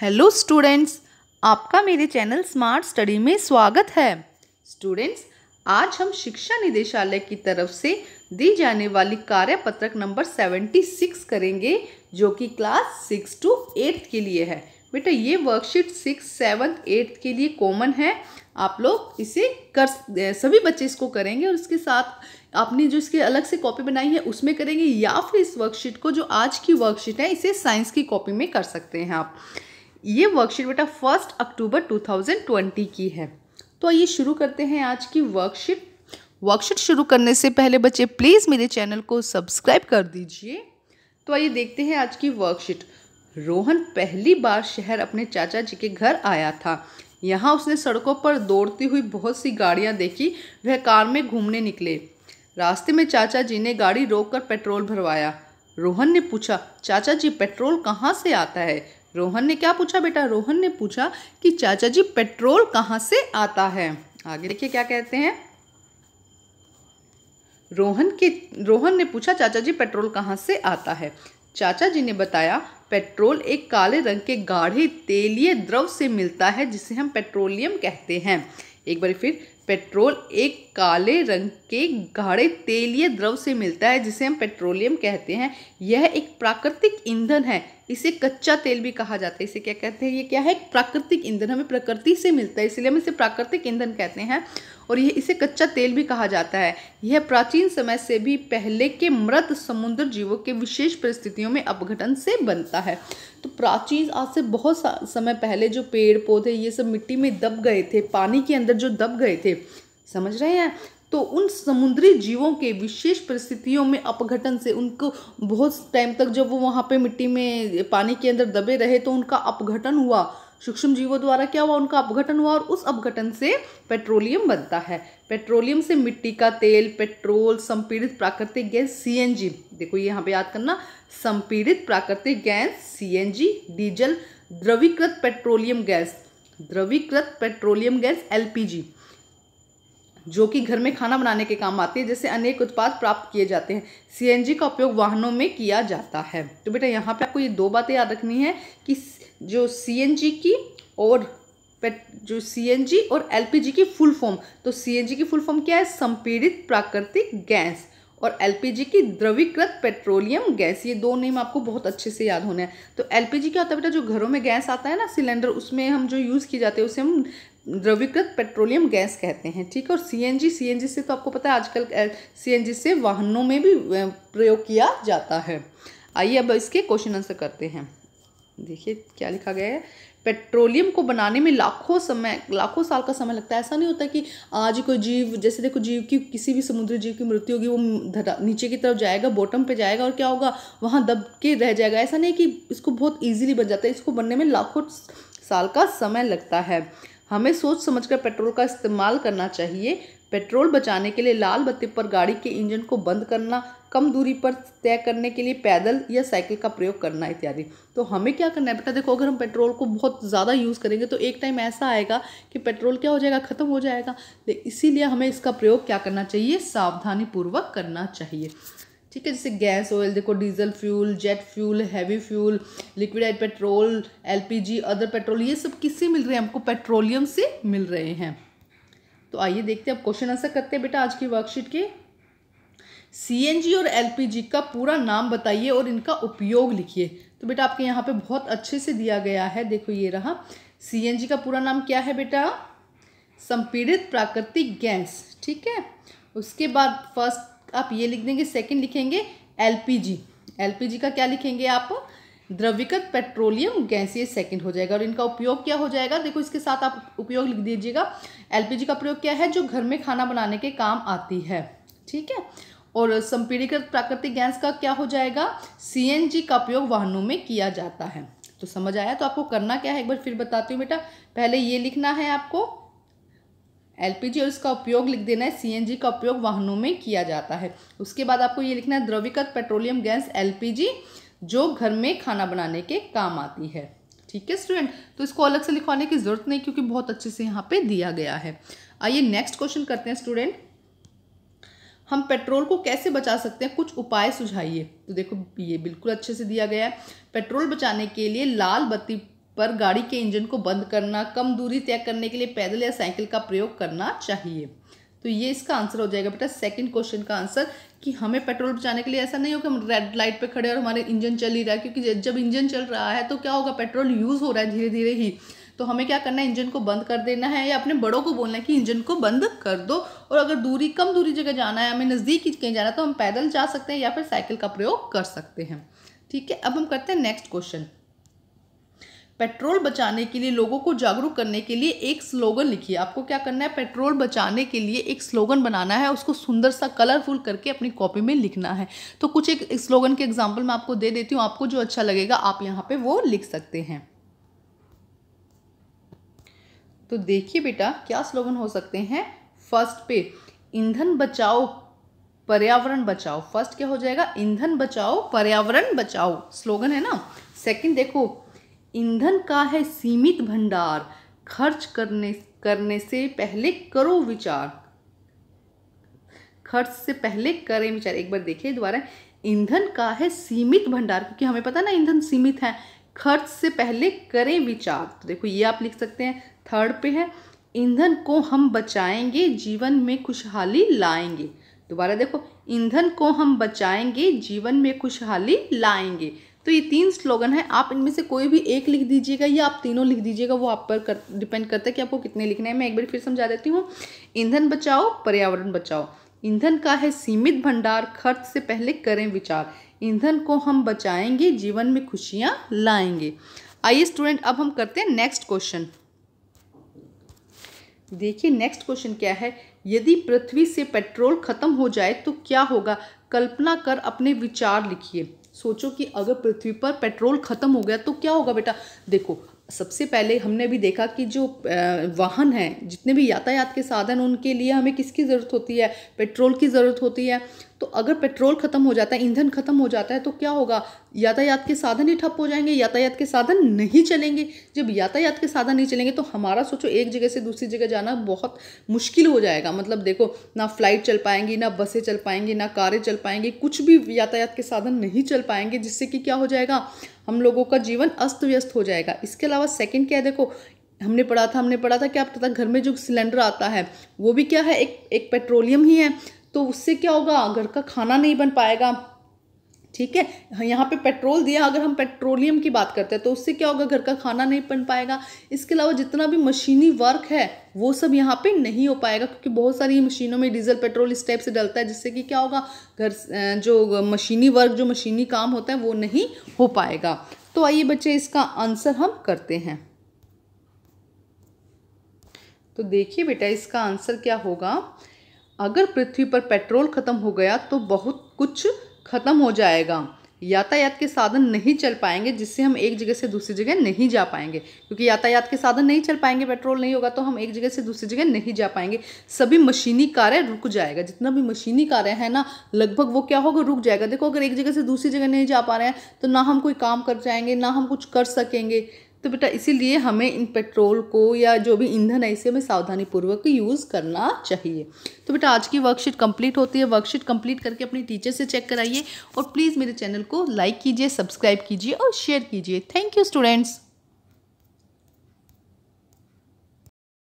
hello students आपका मेरे channel smart study में स्वागत है स्टूडेंट्स आज हम शिक्षा निदेशालय की तरफ से दी जाने वाली कार्यपत्रक नंबर सेवेंटी सिक्स करेंगे जो कि क्लास सिक्स टू एट्थ के लिए है बेटा ये वर्कशीट सिक्स सेवन्थ एट्थ के लिए कॉमन है आप लोग इसे कर सभी बच्चे इसको करेंगे और इसके साथ आपने जो इसके अलग से कॉपी बनाई है उसमें करेंगे या फिर इस वर्कशीट को जो आज की वर्कशीट है इसे साइंस की कॉपी में कर सकते हैं आप ये वर्कशीट बेटा फर्स्ट अक्टूबर 2020 की है तो आइए शुरू करते हैं आज की वर्कशीट वर्कशीट शुरू करने से पहले बच्चे प्लीज़ मेरे चैनल को सब्सक्राइब कर दीजिए तो आइए देखते हैं आज की वर्कशीट रोहन पहली बार शहर अपने चाचा जी के घर आया था यहाँ उसने सड़कों पर दौड़ती हुई बहुत सी गाड़ियाँ देखी वह कार में घूमने निकले रास्ते में चाचा जी ने गाड़ी रोककर पेट्रोल भरवाया रोहन ने पूछा चाचा जी पेट्रोल कहाँ से आता है रोहन ने क्या पूछा बेटा रोहन ने पूछा कि चाचा जी पेट्रोल कहाँ से आता है आगे देखिए क्या कहते हैं रोहन के रोहन ने पूछा चाचा जी पेट्रोल कहाँ से आता है चाचा जी ने बताया पेट्रोल एक काले रंग के गाढ़े तेलीय द्रव से मिलता है जिसे हम पेट्रोलियम कहते हैं एक बार फिर पेट्रोल एक काले रंग के गाढ़े तेलीय द्रव से मिलता है जिसे हम पेट्रोलियम कहते हैं यह एक प्राकृतिक ईंधन है इसे कच्चा तेल भी कहा जाता है इसे क्या कहते हैं ये क्या है प्राकृतिक ईंधन हमें प्रकृति से मिलता है इसलिए हम इसे प्राकृतिक ईंधन कहते हैं और यह इसे कच्चा तेल भी कहा जाता है यह प्राचीन समय से भी पहले के मृत समुद्र जीवों के विशेष परिस्थितियों में अपघटन से बनता है तो प्राचीन आज से बहुत समय पहले जो पेड़ पौधे ये सब मिट्टी में दब गए थे पानी के अंदर जो दब गए थे समझ रहे हैं तो उन समुद्री जीवों के विशेष परिस्थितियों में अपघटन से उनको बहुत टाइम तक जब वो वहाँ पे मिट्टी में पानी के अंदर दबे रहे तो उनका अपघटन हुआ सूक्ष्म जीवों द्वारा क्या हुआ उनका अपघटन हुआ और उस अपघटन से पेट्रोलियम बनता है पेट्रोलियम से मिट्टी का तेल पेट्रोल संपीड़ित प्राकृतिक गैस सी देखो ये यहाँ पे याद करना संपीड़ित प्राकृतिक गैस सी डीजल द्रवीकृत पेट्रोलियम गैस द्रवीकृत पेट्रोलियम गैस एलपीजी जो कि घर में खाना बनाने के काम आते हैं जैसे अनेक उत्पाद प्राप्त किए जाते हैं सीएनजी का उपयोग वाहनों में किया जाता है तो बेटा यहाँ पे आपको ये दो बातें याद रखनी है कि जो सीएनजी की और जो सीएनजी और एलपीजी की फुल फॉर्म तो सीएनजी की फुल फॉर्म क्या है संपीड़ित प्राकृतिक गैस और एलपीजी की द्रवीकृत पेट्रोलियम गैस ये दो नेम आपको बहुत अच्छे से याद होना है तो एलपीजी क्या होता है बेटा जो घरों में गैस आता है ना सिलेंडर उसमें हम जो यूज़ किए जाते हैं उसे हम द्रवीकृत पेट्रोलियम गैस कहते हैं ठीक है और सीएनजी सीएनजी से तो आपको पता है आजकल सीएनजी से वाहनों में भी प्रयोग किया जाता है आइए अब इसके क्वेश्चन आंसर करते हैं देखिए क्या लिखा गया है पेट्रोलियम को बनाने में लाखों समय लाखों साल का समय लगता है ऐसा नहीं होता कि आज कोई जीव जैसे देखो जीव की किसी भी समुद्री जीव की मृत्यु होगी वो धरा नीचे की तरफ जाएगा बॉटम पे जाएगा और क्या होगा वहाँ दब के रह जाएगा ऐसा नहीं कि इसको बहुत ईजिली बन जाता है इसको बनने में लाखों साल का समय लगता है हमें सोच समझकर पेट्रोल का इस्तेमाल करना चाहिए पेट्रोल बचाने के लिए लाल बत्ती पर गाड़ी के इंजन को बंद करना कम दूरी पर तय करने के लिए पैदल या साइकिल का प्रयोग करना इत्यादि तो हमें क्या करना है बेटा देखो अगर हम पेट्रोल को बहुत ज़्यादा यूज़ करेंगे तो एक टाइम ऐसा आएगा कि पेट्रोल क्या हो जाएगा ख़त्म हो जाएगा तो इसीलिए हमें इसका प्रयोग क्या करना चाहिए सावधानीपूर्वक करना चाहिए ठीक है जैसे गैस ऑयल देखो diesel fuel jet fuel heavy fuel liquidised petrol LPG other petrol ये सब किससे मिल रहे हैं हमको पेट्रोलियम से मिल रहे हैं तो आइए देखते हैं अब क्वेश्चन आंसर करते हैं बेटा आज की वर्कशीट के सी और एल का पूरा नाम बताइए और इनका उपयोग लिखिए तो बेटा आपके यहाँ पे बहुत अच्छे से दिया गया है देखो ये रहा सी का पूरा नाम क्या है बेटा संपीड़ित प्राकृतिक गैस ठीक है उसके बाद फर्स्ट आप ये लिख देंगे सेकेंड लिखेंगे एलपीजी एलपीजी का क्या लिखेंगे आप द्रविकत पेट्रोलियम गैस ये सेकंड हो जाएगा और इनका उपयोग क्या हो जाएगा देखो इसके साथ आप उपयोग लिख दीजिएगा एलपीजी का प्रयोग क्या है जो घर में खाना बनाने के काम आती है ठीक है और संपीड़ीकृत प्राकृतिक गैस का क्या हो जाएगा सीएनजी का प्रयोग वाहनों में किया जाता है तो समझ आया तो आपको करना क्या है एक बार फिर बताती हूँ बेटा पहले ये लिखना है आपको एलपीजी और इसका उपयोग लिख देना है सीएनजी का उपयोग वाहनों में किया जाता है उसके बाद आपको ये लिखना है द्रविकत पेट्रोलियम गैस एलपीजी जो घर में खाना बनाने के काम आती है ठीक है स्टूडेंट तो इसको अलग से लिखवाने की ज़रूरत नहीं क्योंकि बहुत अच्छे से यहाँ पे दिया गया है आइए नेक्स्ट क्वेश्चन करते हैं स्टूडेंट हम पेट्रोल को कैसे बचा सकते हैं कुछ उपाय सुझाइए तो देखो ये बिल्कुल अच्छे से दिया गया है पेट्रोल बचाने के लिए लाल बत्ती पर गाड़ी के इंजन को बंद करना कम दूरी तय करने के लिए पैदल या साइकिल का प्रयोग करना चाहिए तो ये इसका आंसर हो जाएगा बेटा सेकंड क्वेश्चन का आंसर कि हमें पेट्रोल बचाने के लिए ऐसा नहीं हो कि हम रेड लाइट पे खड़े और हमारे इंजन चल ही रहा है क्योंकि जब इंजन चल रहा है तो क्या होगा पेट्रोल यूज़ हो रहा है धीरे धीरे ही तो हमें क्या करना है इंजन को बंद कर देना है या अपने बड़ों को बोलना है कि इंजन को बंद कर दो और अगर दूरी कम दूरी जगह जाना है हमें नज़दीक कहीं जाना है तो हम पैदल जा सकते हैं या फिर साइकिल का प्रयोग कर सकते हैं ठीक है अब हम करते हैं नेक्स्ट क्वेश्चन पेट्रोल बचाने के लिए लोगों को जागरूक करने के लिए एक स्लोगन लिखिए आपको क्या करना है पेट्रोल बचाने के लिए एक स्लोगन बनाना है उसको सुंदर सा कलरफुल करके अपनी कॉपी में लिखना है तो कुछ एक स्लोगन के एग्जाम्पल मैं आपको दे देती हूँ आपको जो अच्छा लगेगा आप यहाँ पर वो लिख सकते हैं तो देखिए बेटा क्या स्लोगन हो सकते हैं फर्स्ट पे ईंधन बचाओ पर्यावरण बचाओ फर्स्ट क्या हो जाएगा ईंधन बचाओ पर्यावरण बचाओ स्लोगन है ना सेकंड देखो ईंधन का है सीमित भंडार खर्च करने करने से पहले करो विचार खर्च से पहले करें विचार एक बार देखिए दोबारा ईंधन का है सीमित भंडार क्योंकि हमें पता ना ईंधन सीमित है खर्च से पहले करें विचार तो देखो ये आप लिख सकते हैं थर्ड पे है ईंधन को हम बचाएंगे जीवन में खुशहाली लाएंगे दोबारा देखो ईंधन को हम बचाएंगे जीवन में खुशहाली लाएंगे तो ये तीन स्लोगन है आप इनमें से कोई भी एक लिख दीजिएगा या आप तीनों लिख दीजिएगा वो आप पर कर, डिपेंड करता है कि आपको कितने लिखने हैं मैं एक बार फिर समझा देती हूँ ईंधन बचाओ पर्यावरण बचाओ ईंधन का है सीमित भंडार खर्च से पहले करें विचार ईंधन को हम बचाएंगे जीवन में खुशियाँ लाएंगे आइए स्टूडेंट अब हम करते हैं नेक्स्ट क्वेश्चन देखिए नेक्स्ट क्वेश्चन क्या है यदि पृथ्वी से पेट्रोल खत्म हो जाए तो क्या होगा कल्पना कर अपने विचार लिखिए सोचो कि अगर पृथ्वी पर पेट्रोल ख़त्म हो गया तो क्या होगा बेटा देखो सबसे पहले हमने भी देखा कि जो वाहन हैं जितने भी यातायात के साधन उनके लिए हमें किसकी ज़रूरत होती है पेट्रोल की ज़रूरत होती है तो अगर पेट्रोल ख़त्म हो जाता है ईंधन ख़त्म हो जाता है तो क्या होगा यातायात के साधन ही ठप हो जाएंगे यातायात के साधन नहीं चलेंगे जब यातायात के साधन नहीं चलेंगे तो हमारा सोचो एक जगह से दूसरी जगह जाना बहुत मुश्किल हो जाएगा मतलब देखो ना फ्लाइट चल पाएंगी ना बसें चल पाएंगी ना कारें चल पाएंगी कुछ भी यातायात के साधन नहीं चल पाएंगे जिससे कि क्या हो जाएगा हम लोगों का जीवन अस्त व्यस्त हो जाएगा इसके अलावा सेकेंड क्या है देखो हमने पढ़ा था हमने पढ़ा था क्या आप पता घर में जो सिलेंडर आता है वो भी क्या है एक एक पेट्रोलियम ही है तो उससे क्या होगा घर का खाना नहीं बन पाएगा ठीक है यहाँ पे पेट्रोल दिया अगर हम पेट्रोलियम की बात करते हैं तो उससे क्या होगा घर का खाना नहीं बन पाएगा इसके अलावा जितना भी मशीनी वर्क है वो सब यहाँ पे नहीं हो पाएगा क्योंकि बहुत सारी मशीनों में डीजल पेट्रोल इस टाइप से डलता है जिससे कि क्या होगा घर जो मशीनी वर्क जो मशीनी काम होता है वो नहीं हो पाएगा तो आइए बच्चे इसका आंसर हम करते हैं तो देखिए बेटा इसका आंसर क्या होगा अगर पृथ्वी पर पेट्रोल ख़त्म हो गया तो बहुत कुछ ख़त्म हो जाएगा यातायात के साधन नहीं चल पाएंगे जिससे हम एक जगह से दूसरी जगह नहीं जा पाएंगे क्योंकि यातायात के साधन नहीं चल पाएंगे पेट्रोल नहीं होगा तो हम एक जगह से दूसरी जगह नहीं जा पाएंगे सभी मशीनी कार्य रुक जाएगा जितना भी मशीनी कार्य है ना लगभग वो क्या होगा रुक जाएगा देखो अगर एक जगह से दूसरी जगह नहीं जा पा रहे हैं तो ना हम कोई काम कर जाएंगे ना हम कुछ कर सकेंगे तो बेटा इसीलिए हमें इन पेट्रोल को या जो भी ईंधन है इसे हमें सावधानी पूर्वक यूज़ करना चाहिए तो बेटा आज की वर्कशीट कंप्लीट होती है वर्कशीट कंप्लीट करके अपने टीचर से चेक कराइए और प्लीज़ मेरे चैनल को लाइक कीजिए सब्सक्राइब कीजिए और शेयर कीजिए थैंक यू स्टूडेंट्स